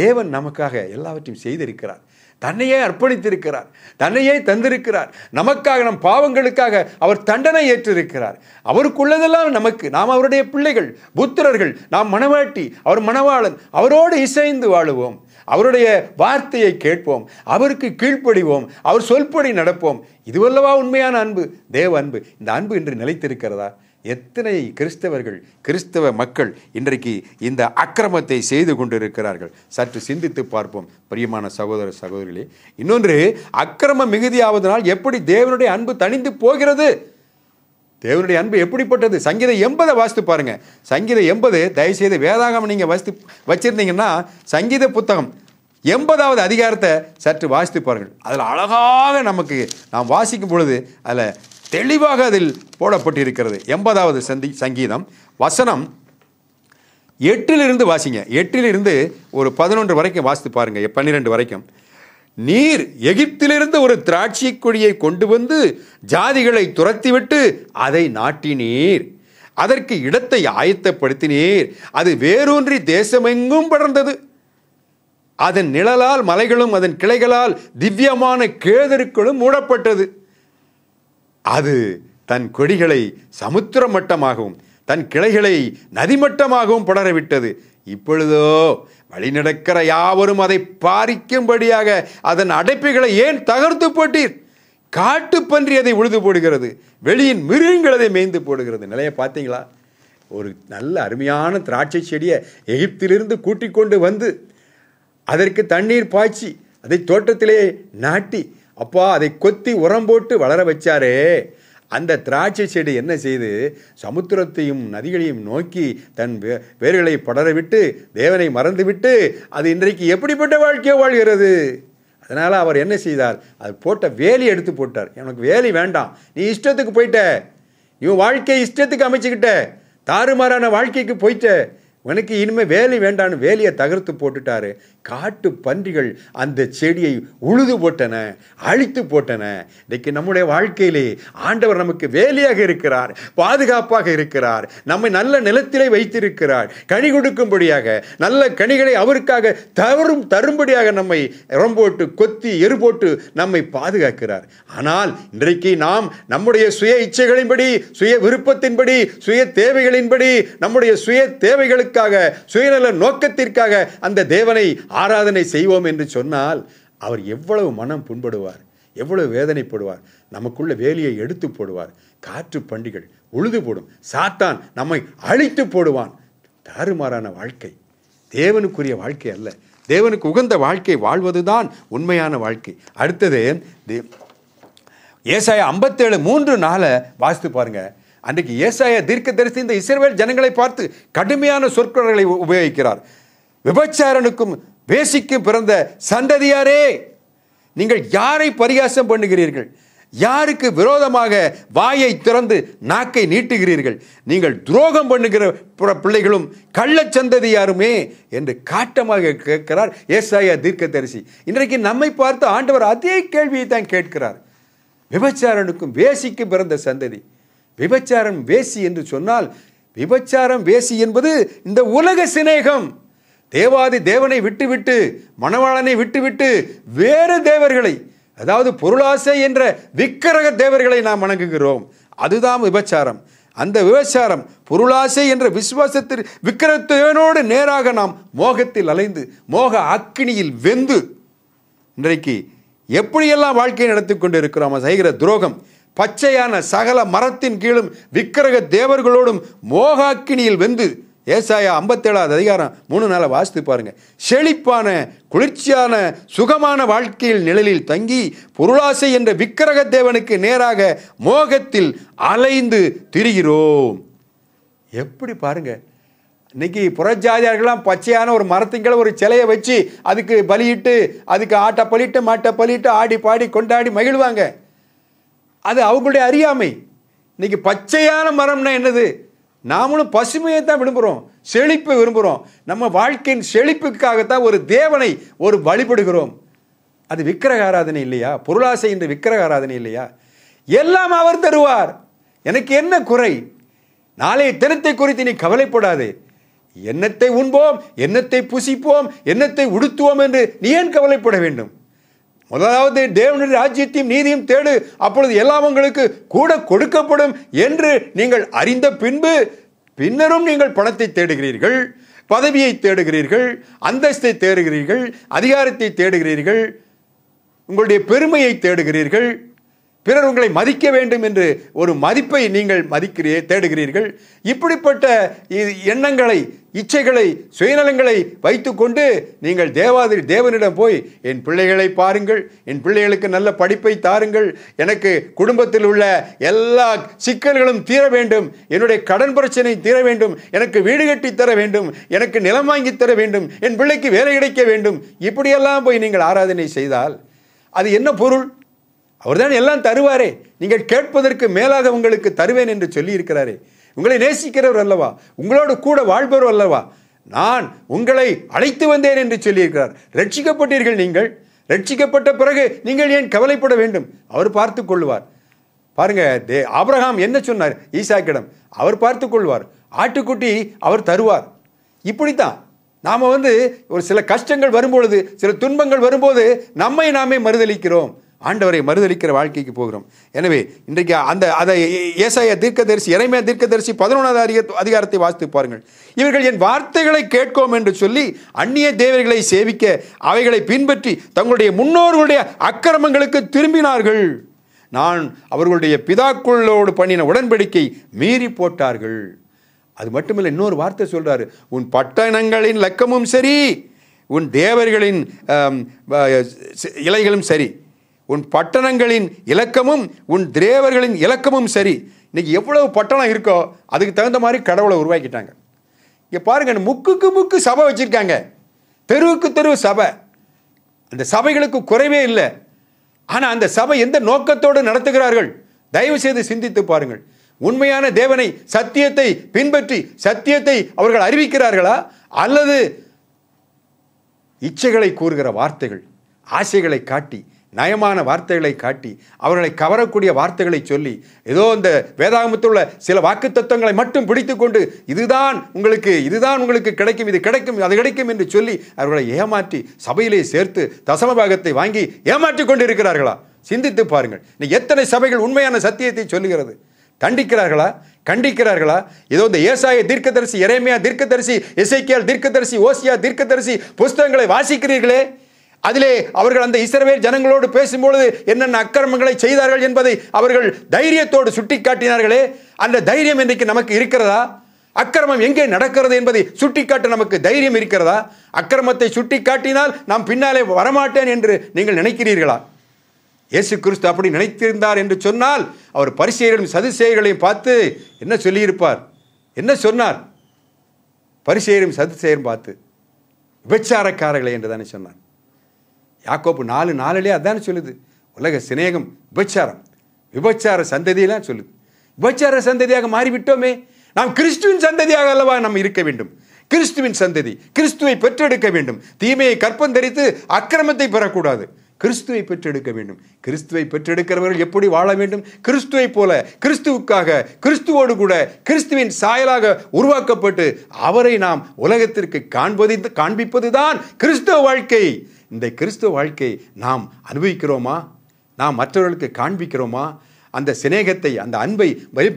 தேவன் நமக்காக எல்லாவற்றையும் செய்திருக்கிறார் தன்னையே அர்ப்பணித்திருக்கிறார் தன்னையே தந்திருக்கிறார் நமக்காக நம் பாவங்களுக்காக அவர் தண்டனை ஏற்றிருக்கிறார் அவருக்குள்ளதெல்லாம் நமக்கு நாம் அவருடைய பிள்ளைகள் புத்திரர்கள் நாம் மணவாட்டி அவர் மணவாளன் அவரோடு இசைந்து வாழுவோம் அவருடைய வார்த்தையை கேட்போம் அவருக்கு கீழ்ப்படிவோம் அவர் சொல்படி நடப்போம் இதுவல்லவா உண்மையான அன்பு தேவ அன்பு இந்த அன்பு இன்று நிலைத்திருக்கிறதா எத்தனை கிறிஸ்தவர்கள் கிறிஸ்தவ மக்கள் இன்றைக்கு இந்த அக்கிரமத்தை செய்து கொண்டிருக்கிறார்கள் சற்று சிந்தித்து பார்ப்போம் பிரியமான சகோதர சகோதரிகளே இன்னொன்று அக்கிரமம் மிகுதியாவதனால் எப்படி தேவனுடைய அன்பு தணிந்து போகிறது தேவனுடைய அன்பு எப்படிப்பட்டது சங்கீதம் எண்பதை வாசித்து பாருங்கள் சங்கீதம் எண்பது தயவுசெய்து வேதாகம் நீங்கள் வாசித்து வச்சுருந்தீங்கன்னா சங்கீத புத்தகம் எண்பதாவது அதிகாரத்தை சற்று வாசித்து பாருங்கள் அதில் அழகாக நமக்கு நாம் வாசிக்கும் பொழுது அதில் தெளிவாக அதில் போடப்பட்டிருக்கிறது எண்பதாவது சந்தி சங்கீதம் வசனம் எட்டிலிருந்து வாசிங்க எட்டிலிருந்து ஒரு பதினொன்று வரைக்கும் வாசித்து பாருங்கள் பன்னிரெண்டு வரைக்கும் நீர் எகிப்திலிருந்து ஒரு திராட்சை கொடியை கொண்டு வந்து ஜாதிகளை துரத்திவிட்டு அதை நாட்டினீர் அதற்கு இடத்தை ஆயத்தப்படுத்தினீர் அது வேரூன்றி தேசமெங்கும் படர்ந்தது அதன் நிழலால் மலைகளும் அதன் கிளைகளால் திவ்யமான கேதருக்களும் மூடப்பட்டது அது தன் கொடிகளை சமுத்திர மட்டமாகவும் தன் கிளைகளை நதிமட்டமாகவும் படரவிட்டது இப்பொழுதோ வழிநடக்கிற யாவரும் அதை பாரிக்கும்படியாக அதன் அடைப்புகளை ஏன் தகர்த்து போட்டீர் காட்டு பன்றி அதை உழுது போடுகிறது வெளியின் மிருகங்கள் அதை மேய்ந்து போடுகிறது நிலைய பார்த்தீங்களா ஒரு நல்ல அருமையான திராட்சை செடியை எகிப்திலிருந்து கூட்டிக் கொண்டு வந்து அதற்கு தண்ணீர் பாய்ச்சி அதை தோட்டத்திலே நாட்டி அப்பா அதை கொத்தி உரம் போட்டு வளர வச்சாரே அந்த திராட்சை செடி என்ன செய்து சமுத்திரத்தையும் நதிகளையும் நோக்கி தன் வேர்களை படரவிட்டு தேவனை மறந்துவிட்டு அது இன்றைக்கு எப்படிப்பட்ட வாழ்க்கையோ வாழ்கிறது அதனால் அவர் என்ன செய்தார் அது போட்ட வேலி எடுத்து போட்டார் எனக்கு வேலி வேண்டாம் நீ இஷ்டத்துக்கு போயிட்ட நீ வாழ்க்கையை இஷ்டத்துக்கு அமைச்சுக்கிட்ட தாறுமாறான வாழ்க்கைக்கு போயிட்ட உனக்கு இனிமேல் வேலி வேண்டான்னு வேலியை தகர்த்து போட்டுட்டாரு காட்டு பன்றிகள் அந்த செடியை உழுது போட்டன அழித்து போட்டன இன்றைக்கு நம்முடைய வாழ்க்கையிலே ஆண்டவர் நமக்கு வேலையாக இருக்கிறார் பாதுகாப்பாக இருக்கிறார் நம்மை நல்ல நிலத்திலே வைத்திருக்கிறார் கனி கொடுக்கும்படியாக நல்ல கனிகளை அவருக்காக தவறும் தரும்படியாக நம்மை ரொம்போட்டு கொத்தி எரு போட்டு நம்மை பாதுகாக்கிறார் ஆனால் இன்றைக்கு நாம் நம்முடைய சுய இச்சைகளின்படி சுய விருப்பத்தின்படி சுய தேவைகளின்படி நம்முடைய சுய தேவைகளுக்காக சுயநல நோக்கத்திற்காக அந்த தேவனை ஆராதனை செய்வோம் என்று சொன்னால் அவர் எவ்வளவு மனம் புண்படுவார் எவ்வளவு வேதனைப்படுவார் நமக்குள்ள வேலியை எடுத்து போடுவார் காற்று பண்டிகள் உழுது போடும் சாத்தான் நம்மை அழித்து போடுவான் தாறுமாறான வாழ்க்கை தேவனுக்குரிய வாழ்க்கை அல்ல தேவனுக்கு உகந்த வாழ்க்கை வாழ்வதுதான் உண்மையான வாழ்க்கை அடுத்தது ஏசாய ஐம்பத்தேழு மூன்று நாளை வாசித்து பாருங்க அன்றைக்கு ஏசாய தீர்க்க தரிசி இந்த இசைவேல் ஜனங்களை பார்த்து கடுமையான சொற்கொடர்களை உபயோகிக்கிறார் விபச்சாரனுக்கும் வேசிக்கு பிறந்த சந்ததியாரே நீங்கள் யாரை பரிகாசம் பண்ணுகிறீர்கள் யாருக்கு விரோதமாக வாயை திறந்து நாக்கை நீட்டுகிறீர்கள் நீங்கள் துரோகம் பண்ணுகிற பிள்ளைகளும் யாருமே என்று காட்டமாக கேட்கிறார் ஏசாயா தீர்க்கதரிசி இன்றைக்கு நம்மை பார்த்து ஆண்டவர் அதே கேள்வியை தான் கேட்கிறார் விபச்சாரனுக்கும் வேசிக்கு பிறந்த சந்ததி விபச்சாரம் வேசி என்று சொன்னால் விபச்சாரம் வேசி என்பது இந்த உலக சிநேகம் தேவாதி தேவனை விட்டுவிட்டு மணவாளனை விட்டுவிட்டு வேறு தேவர்களை அதாவது பொருளாசை என்ற விக்கிரக தேவர்களை நாம் வணங்குகிறோம் அதுதான் விபச்சாரம் அந்த விபச்சாரம் பொருளாசை என்ற விசுவாசத்தில் விக்கிரத்தேவனோடு நேராக நாம் மோகத்தில் அலைந்து மோக அக்கினியில் வெந்து இன்றைக்கு எப்படியெல்லாம் வாழ்க்கையை நடத்தி கொண்டு இருக்கிறோம் செய்கிற துரோகம் பச்சையான சகல மரத்தின் கீழும் விக்கிரக தேவர்களோடும் மோகாக்கினியில் வெந்து ஏசாயா ஐம்பத்தேழாவது அதிகாரம் மூணு நாளை வாசித்து பாருங்க செழிப்பான குளிர்ச்சியான சுகமான வாழ்க்கையில் நிழலில் தங்கி பொருளாசை என்ற விக்கிரக தேவனுக்கு நேராக மோகத்தில் அலைந்து திரிகிறோம் எப்படி பாருங்க இன்னைக்கு புறஜாதியார்கள்லாம் பச்சையான ஒரு மரத்திங்களை ஒரு சிலையை வச்சு அதுக்கு பலியிட்டு அதுக்கு ஆட்டை பலிட்டு மாட்டை பலிட்டு ஆடி பாடி கொண்டாடி மகிழ்வாங்க அது அவங்களுடைய அறியாமை இன்னைக்கு பச்சையான மரம்னா என்னது நாமளும் பசுமையை தான் விரும்புகிறோம் செழிப்பை விரும்புகிறோம் நம்ம வாழ்க்கையின் செழிப்புக்காகத்தான் ஒரு தேவனை ஒரு வழிபடுகிறோம் அது விக்கிரக ஆராதனை இல்லையா பொருளாசை என்ற விக்கிரக ஆராதனை இல்லையா எல்லாம் அவர் தருவார் எனக்கு என்ன குறை நாளைய தினத்தை குறித்து நீ கவலைப்படாதே எண்ணத்தை உண்போம் எண்ணத்தை புசிப்போம் எண்ணத்தை உடுத்துவோம் என்று நீ ஏன் கவலைப்பட வேண்டும் முதலாவது தேவனுடைய ராஜ்யத்தையும் நீதியும் தேடு அப்பொழுது எல்லாம் உங்களுக்கு கூட கொடுக்கப்படும் என்று நீங்கள் அறிந்த பின்பு பின்னரும் நீங்கள் பணத்தை தேடுகிறீர்கள் பதவியை தேடுகிறீர்கள் அந்தஸ்தை தேடுகிறீர்கள் அதிகாரத்தை தேடுகிறீர்கள் உங்களுடைய பெருமையை தேடுகிறீர்கள் பிறர் உங்களை மதிக்க வேண்டும் என்று ஒரு மதிப்பை நீங்கள் மதிக்கிறீ தேடுகிறீர்கள் இப்படிப்பட்ட எண்ணங்களை இச்சைகளை சுயநலங்களை வைத்துக்கொண்டு நீங்கள் தேவாதிரி தேவனிடம் போய் என் பிள்ளைகளை பாருங்கள் என் பிள்ளைகளுக்கு நல்ல படிப்பை தாருங்கள் எனக்கு குடும்பத்தில் உள்ள எல்லா சிக்கல்களும் தீர வேண்டும் என்னுடைய கடன் பிரச்சனை தீர வேண்டும் எனக்கு வீடு கட்டி தர வேண்டும் எனக்கு நிலம் வாங்கி தர வேண்டும் என் பிள்ளைக்கு வேலை கிடைக்க வேண்டும் இப்படியெல்லாம் போய் நீங்கள் ஆராதனை செய்தால் அது என்ன பொருள் அவர்தான் எல்லாம் தருவாரே நீங்கள் கேட்பதற்கு மேலாக உங்களுக்கு தருவேன் என்று சொல்லியிருக்கிறாரே உங்களை நேசிக்கிறவர் அல்லவா உங்களோடு கூட வாழ்பவர் அல்லவா நான் உங்களை அழைத்து வந்தேன் என்று சொல்லியிருக்கிறார் ரட்சிக்கப்பட்டீர்கள் நீங்கள் ரட்சிக்கப்பட்ட பிறகு நீங்கள் ஏன் கவலைப்பட வேண்டும் அவர் பார்த்து கொள்வார் பாருங்க தே அப்ரஹாம் என்ன சொன்னார் ஈசாக்கிடம் அவர் பார்த்து கொள்வார் ஆட்டுக்குட்டி அவர் தருவார் இப்படித்தான் நாம் வந்து ஒரு சில கஷ்டங்கள் வரும்பொழுது சில துன்பங்கள் வரும்போது நம்மை நாமே மறுதளிக்கிறோம் ஆண்டவரை மறுதளிக்கிற வாழ்க்கைக்கு போகிறோம் எனவே இன்றைக்கு அந்த அதை ஏசாய தீர்க்கதரிசி இறைமைய தீர்க்கதரிசி பதினொன்றாவது அதிக அதிகாரத்தை வாசித்து பாருங்கள் இவர்கள் என் வார்த்தைகளை கேட்கோம் என்று சொல்லி அந்நிய தேவர்களை சேவிக்க அவைகளை பின்பற்றி தங்களுடைய முன்னோர்களுடைய அக்கிரமங்களுக்கு திரும்பினார்கள் நான் அவர்களுடைய பிதாக்குள்ளோடு பண்ணின உடன்படிக்கை மீறி போட்டார்கள் அது மட்டுமில்லை இன்னொரு வார்த்தை சொல்கிறாரு உன் பட்டணங்களின் லக்கமும் சரி உன் தேவர்களின் இலைகளும் சரி உன் பட்டணங்களின் இலக்கமும் உன் திரேவர்களின் இலக்கமும் சரி இன்றைக்கி எவ்வளவு பட்டணம் இருக்கோ அதுக்கு தகுந்த மாதிரி கடவுளை உருவாக்கிட்டாங்க இங்கே பாருங்கள் முக்குக்கு முக்கு சபை வச்சுருக்காங்க தெருவுக்கு தெரு சபை அந்த சபைகளுக்கு குறைவே இல்லை ஆனால் அந்த சபை எந்த நோக்கத்தோடு நடத்துகிறார்கள் தயவு செய்து சிந்தித்து பாருங்கள் உண்மையான தேவனை சத்தியத்தை பின்பற்றி சத்தியத்தை அவர்கள் அறிவிக்கிறார்களா அல்லது இச்சைகளை கூறுகிற வார்த்தைகள் ஆசைகளை காட்டி நயமான வார்த்தைகளை காட்டி அவர்களை கவரக்கூடிய வார்த்தைகளை சொல்லி ஏதோ இந்த வேதாகமத்தில் உள்ள சில வாக்கு தத்துவங்களை மட்டும் பிடித்து கொண்டு இதுதான் உங்களுக்கு இதுதான் உங்களுக்கு கிடைக்கும் இது கிடைக்கும் அது கிடைக்கும் என்று சொல்லி அவர்களை ஏமாற்றி சபையிலே சேர்த்து தசமபாகத்தை வாங்கி ஏமாற்றி கொண்டு இருக்கிறார்களா சிந்தித்து பாருங்கள் இன்னைக்கு எத்தனை சபைகள் உண்மையான சத்தியத்தை சொல்லுகிறது தண்டிக்கிறார்களா கண்டிக்கிறார்களா ஏதோ இந்த ஏசாய தீர்க்கதரிசி இறைமையா தீர்க்கதரிசி இசைக்கியால் தீர்க்கதரிசி ஓசியா தீர்க்கதரிசி புஸ்தகங்களை வாசிக்கிறீர்களே அதிலே அவர்கள் அந்த இஸ்ரவேல் ஜனங்களோடு பேசும்பொழுது என்னென்ன அக்கிரமங்களை செய்தார்கள் என்பதை அவர்கள் தைரியத்தோடு சுட்டிக்காட்டினார்களே அந்த தைரியம் இன்றைக்கு நமக்கு இருக்கிறதா அக்கிரமம் எங்கே நடக்கிறது என்பதை சுட்டிக்காட்ட நமக்கு தைரியம் இருக்கிறதா அக்கிரமத்தை சுட்டிக்காட்டினால் நாம் பின்னாலே வரமாட்டேன் என்று நீங்கள் நினைக்கிறீர்களா இயேசு கிறிஸ்து அப்படி நினைத்திருந்தார் என்று சொன்னால் அவர் பரிசெயர்களும் சதுசெயர்களையும் பார்த்து என்ன சொல்லியிருப்பார் என்ன சொன்னார் பரிசெயரும் சதுசெயரும் பார்த்து விபச்சாரக்காரர்களை என்று தானே சொன்னார் யாக்கோப்பு நாலு நாலுலேயே அதான் சொல்லுது உலக சிநேகம் விபச்சாரம் விபச்சார சந்ததியெல்லாம் சொல்லுது விபச்சார சந்ததியாக மாறிவிட்டோமே நாம் கிறிஸ்துவின் சந்ததியாக அல்லவா நாம் இருக்க வேண்டும் கிறிஸ்துவின் சந்ததி கிறிஸ்துவை பெற்றெடுக்க வேண்டும் தீமையை கற்பந்தரித்து அக்கிரமத்தை பெறக்கூடாது கிறிஸ்துவை பெற்றெடுக்க வேண்டும் கிறிஸ்துவை பெற்றெடுக்கிறவர்கள் எப்படி வாழ வேண்டும் கிறிஸ்துவை போல கிறிஸ்துவுக்காக கிறிஸ்துவோடு கூட கிறிஸ்துவின் சாயலாக உருவாக்கப்பட்டு அவரை நாம் உலகத்திற்கு காண்பதை காண்பிப்பது தான் கிறிஸ்துவ வாழ்க்கை இந்த கிறிஸ்துவ வாழ்க்கை நாம் அனுபவிக்கிறோமா நாம் மற்றவர்களுக்கு காண்பிக்கிறோமா அந்த சிநேகத்தை அந்த அன்பை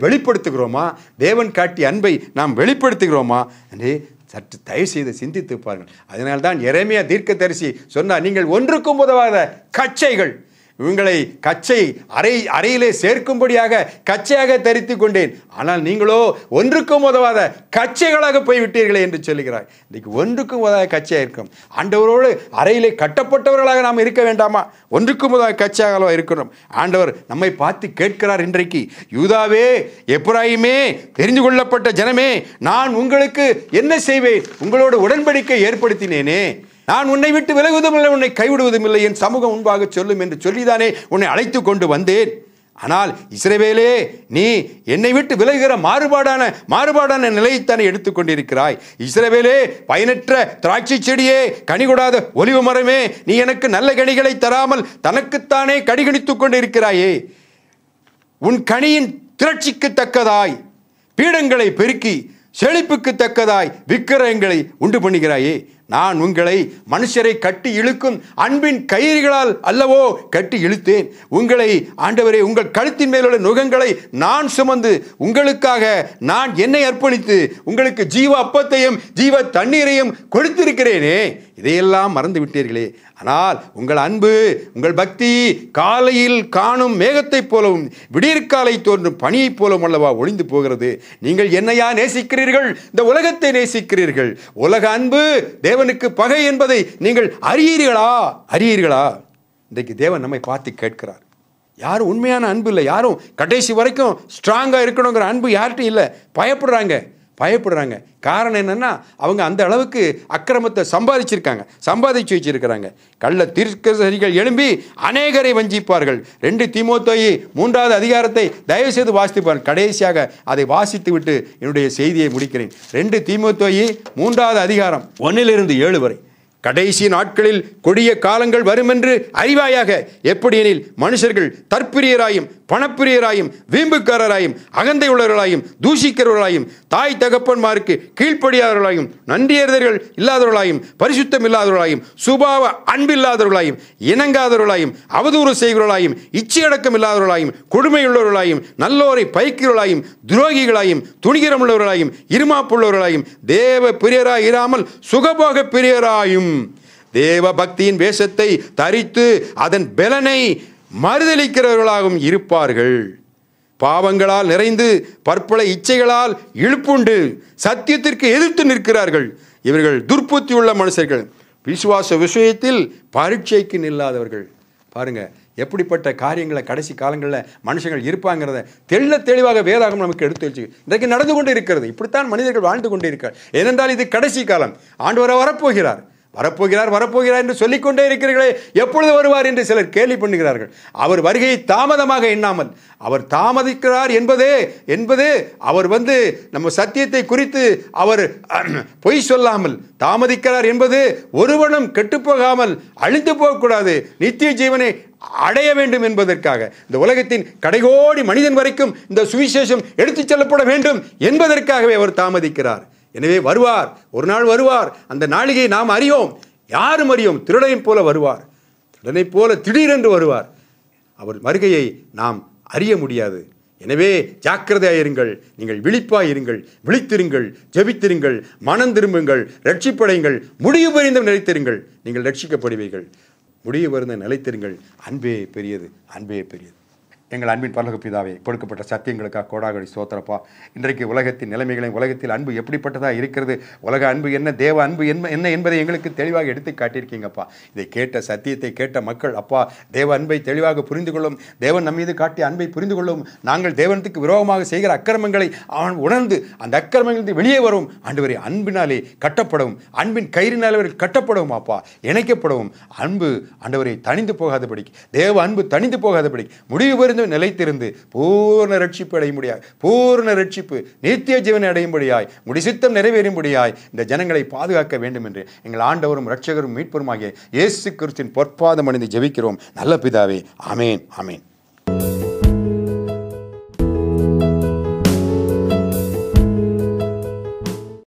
வெளிப்படுத்துகிறோமா தேவன் காட்டிய அன்பை நாம் வெளிப்படுத்துகிறோமா என்று சற்று தயவு செய்து சிந்தித்து பாருங்கள் அதனால்தான் இறைமையா தரிசி சொன்னால் நீங்கள் ஒன்றுக்கும் உதவாத கச்சைகள் இவங்களை கச்சை அறை அறையிலே சேர்க்கும்படியாக கச்சையாக தரித்து கொண்டேன் ஆனால் நீங்களோ ஒன்றுக்கும் உதவாத கச்சைகளாக போய்விட்டீர்களே என்று சொல்லுகிறார் இன்றைக்கு ஒன்றுக்கும் உதவாத கச்சையாக இருக்கும் ஆண்டவரோடு அறையிலே கட்டப்பட்டவர்களாக நாம் இருக்க வேண்டாமா ஒன்றுக்கும் உதவாத கச்சையாக இருக்கிறோம் ஆண்டவர் நம்மை பார்த்து கேட்கிறார் இன்றைக்கு யூதாவே எப்ராஹிமே தெரிந்து கொள்ளப்பட்ட ஜனமே நான் உங்களுக்கு என்ன செய்வேன் உங்களோட உடன்படிக்கை ஏற்படுத்தினேனே நான் உன்னை விட்டு விலகுவதும் இல்லை உன்னை கைவிடுவதும் இல்லை என் சமூகம் முன்பாக சொல்லும் என்று சொல்லிதானே உன்னை அழைத்து கொண்டு வந்தேன் ஆனால் இஸ்ரேவேலே நீ என்னை விட்டு விலகுகிற மாறுபாடான மாறுபாடான நிலையைத்தானே எடுத்துக்கொண்டிருக்கிறாய் இஸ்ரேவேலே பயனற்ற திராட்சை செடியே கூடாத ஒலிவு மரமே நீ எனக்கு நல்ல கனிகளை தராமல் தனக்குத்தானே கடிகணித்து கொண்டிருக்கிறாயே உன் கனியின் திரட்சிக்கு தக்கதாய் பீடங்களை பெருக்கி செழிப்புக்கு தக்கதாய் விக்கிரகங்களை உண்டு பண்ணுகிறாயே நான் உங்களை மனுஷரை கட்டி இழுக்கும் அன்பின் கயிறுகளால் அல்லவோ கட்டி இழுத்தேன் உங்களை ஆண்டவரே உங்கள் கழுத்தின் மேலுள்ள நுகங்களை நான் சுமந்து உங்களுக்காக நான் என்னை அர்ப்பணித்து உங்களுக்கு ஜீவ அப்பத்தையும் ஜீவ தண்ணீரையும் கொடுத்திருக்கிறேனே இதையெல்லாம் மறந்து விட்டீர்களே ஆனால் உங்கள் அன்பு உங்கள் பக்தி காலையில் காணும் மேகத்தைப் போலவும் விடியற்காலை தோன்றும் பணியைப் போலவும் அல்லவா ஒளிந்து போகிறது நீங்கள் என்னையா நேசிக்கிறீர்கள் இந்த உலகத்தை நேசிக்கிறீர்கள் உலக அன்பு தேவனுக்கு பகை என்பதை நீங்கள் அறியீர்களா அறியீர்களா இன்றைக்கு தேவன் நம்மை பார்த்து கேட்கிறார் யாரும் உண்மையான அன்பு இல்லை யாரும் கடைசி வரைக்கும் ஸ்ட்ராங்காக இருக்கணுங்கிற அன்பு யார்கிட்டையும் இல்லை பயப்படுறாங்க பயப்படுறாங்க காரணம் என்னென்னா அவங்க அந்த அளவுக்கு அக்கிரமத்தை சம்பாதிச்சிருக்காங்க சம்பாதிச்சு வச்சிருக்கிறாங்க கள்ள தீர்க்கசரிகள் எழும்பி அநேகரை வஞ்சிப்பார்கள் ரெண்டு திமுத்தோயி மூன்றாவது அதிகாரத்தை தயவு செய்து வாசித்துப்பார் கடைசியாக அதை வாசித்து விட்டு என்னுடைய செய்தியை முடிக்கிறேன் ரெண்டு திமுத்தோயி மூன்றாவது அதிகாரம் ஒன்றிலிருந்து ஏழு வரை கடைசி நாட்களில் கொடிய காலங்கள் வரும் என்று அறிவாயாக எப்படியெனில் மனுஷர்கள் தற்பிரியராயும் பணப்பிரியராயும் வீம்புக்காரராயும் அகந்தை உள்ளவர்களாயும் தூஷிக்கிறவர்களாயும் தாய் தகப்பன்மாருக்கு கீழ்ப்படியாதவர்களாயும் நன்றியர்தர்கள் இல்லாதவர்களாயும் பரிசுத்தம் இல்லாதவர்களாயும் சுபாவ அன்பில்லாதவர்களாயும் இணங்காதவர்களாயும் அவதூறு செய்கிறவர்களாயும் இச்சையடக்கம் இல்லாதவர்களாயும் கொடுமையுள்ளவர்களாயும் நல்லோரை பயக்கிறவர்களாயும் துரோகிகளாயும் துணிகரமுள்ளவர்களாயும் இருமாப்புள்ளவர்களாயும் தேவ பிரியராயிராமல் இராமல் சுகபோக பிரியராயும் தேவ பக்தியின் வேஷத்தை தரித்து அதன் பலனை மறுதளிக்கிறவர்களாகவும் இருப்பார்கள் பாவங்களால் நிறைந்து பற்பல இச்சைகளால் இழுப்புண்டு சத்தியத்திற்கு எதிர்த்து நிற்கிறார்கள் இவர்கள் துர்புத்தி உள்ள மனுஷர்கள் விசுவாச விஷயத்தில் பரீட்சைக்கு நில்லாதவர்கள் பாருங்க எப்படிப்பட்ட காரியங்களை கடைசி காலங்களில் மனுஷங்கள் இருப்பாங்கிறத தெள்ள தெளிவாக வேதாகம் நமக்கு எடுத்து வச்சு இன்றைக்கு நடந்து கொண்டு இருக்கிறது இப்படித்தான் மனிதர்கள் வாழ்ந்து கொண்டு இருக்கிறார் ஏனென்றால் இது கடைசி காலம் வர வரப்போகிறார் வரப்போகிறார் வரப்போகிறார் என்று சொல்லிக்கொண்டே இருக்கிறீர்களே எப்பொழுது வருவார் என்று சிலர் கேள்வி பண்ணுகிறார்கள் அவர் வருகையை தாமதமாக எண்ணாமல் அவர் தாமதிக்கிறார் என்பதே என்பது அவர் வந்து நம்ம சத்தியத்தை குறித்து அவர் பொய் சொல்லாமல் தாமதிக்கிறார் என்பது ஒருவனும் கெட்டுப்போகாமல் அழிந்து போகக்கூடாது நித்திய ஜீவனை அடைய வேண்டும் என்பதற்காக இந்த உலகத்தின் கடைகோடி மனிதன் வரைக்கும் இந்த சுவிசேஷம் எடுத்துச் செல்லப்பட வேண்டும் என்பதற்காகவே அவர் தாமதிக்கிறார் எனவே வருவார் ஒரு நாள் வருவார் அந்த நாளிகை நாம் அறியோம் யாரும் அறியோம் திருடனைப் போல வருவார் திருடனைப் போல திடீரென்று வருவார் அவர் வருகையை நாம் அறிய முடியாது எனவே ஜாக்கிரதையாயிருங்கள் நீங்கள் விழிப்பாயிருங்கள் விழித்திருங்கள் ஜெபித்திருங்கள் மனம் திரும்புங்கள் ரட்சிப்படையுங்கள் முடிவு பரிந்த நிலைத்திருங்கள் நீங்கள் ரட்சிக்கப்படுவீர்கள் முடிவு பெருந்த நிலைத்திருங்கள் அன்பே பெரியது அன்பே பெரியது எங்கள் அன்பின் பரலக பிதாவே கொடுக்கப்பட்ட சத்தியங்களுக்காக கோடாகடி சோத்திரப்பா இன்றைக்கு உலகத்தின் நிலைமைகளையும் உலகத்தில் அன்பு எப்படிப்பட்டதாக இருக்கிறது உலக அன்பு என்ன தேவ அன்பு என்ன என்ன என்பதை எங்களுக்கு தெளிவாக எடுத்து காட்டியிருக்கீங்கப்பா இதை கேட்ட சத்தியத்தை கேட்ட மக்கள் அப்பா தேவ அன்பை தெளிவாக புரிந்து கொள்ளும் தேவன் நம்மீது காட்டிய அன்பை புரிந்து கொள்ளும் நாங்கள் தேவனுக்கு விரோதமாக செய்கிற அக்கிரமங்களை அவன் உணர்ந்து அந்த அக்கிரமங்களிலிருந்து வெளியே வரும் ஆண்டு அன்பினாலே கட்டப்படும் அன்பின் கயிறினால் அவர்கள் கட்டப்படவும் அப்பா இணைக்கப்படவும் அன்பு ஆண்டவரை தணிந்து போகாதபடிக்கு தேவ அன்பு தணிந்து போகாதபடி முடிவு சேர்ந்து நிலைத்திருந்து பூர்ண ரட்சிப்பு அடைய முடியாது பூர்ண ரட்சிப்பு நித்திய ஜீவனை அடையும்படியாய் முடிசித்தம் நிறைவேறும்படியாய் இந்த ஜனங்களை பாதுகாக்க வேண்டும் என்று எங்கள் ஆண்டவரும் ரட்சகரும் மீட்பருமாகிய இயேசு கிறிஸ்தின் பொற்பாதம் அணிந்து ஜெபிக்கிறோம் நல்ல பிதாவே ஆமேன் ஆமேன்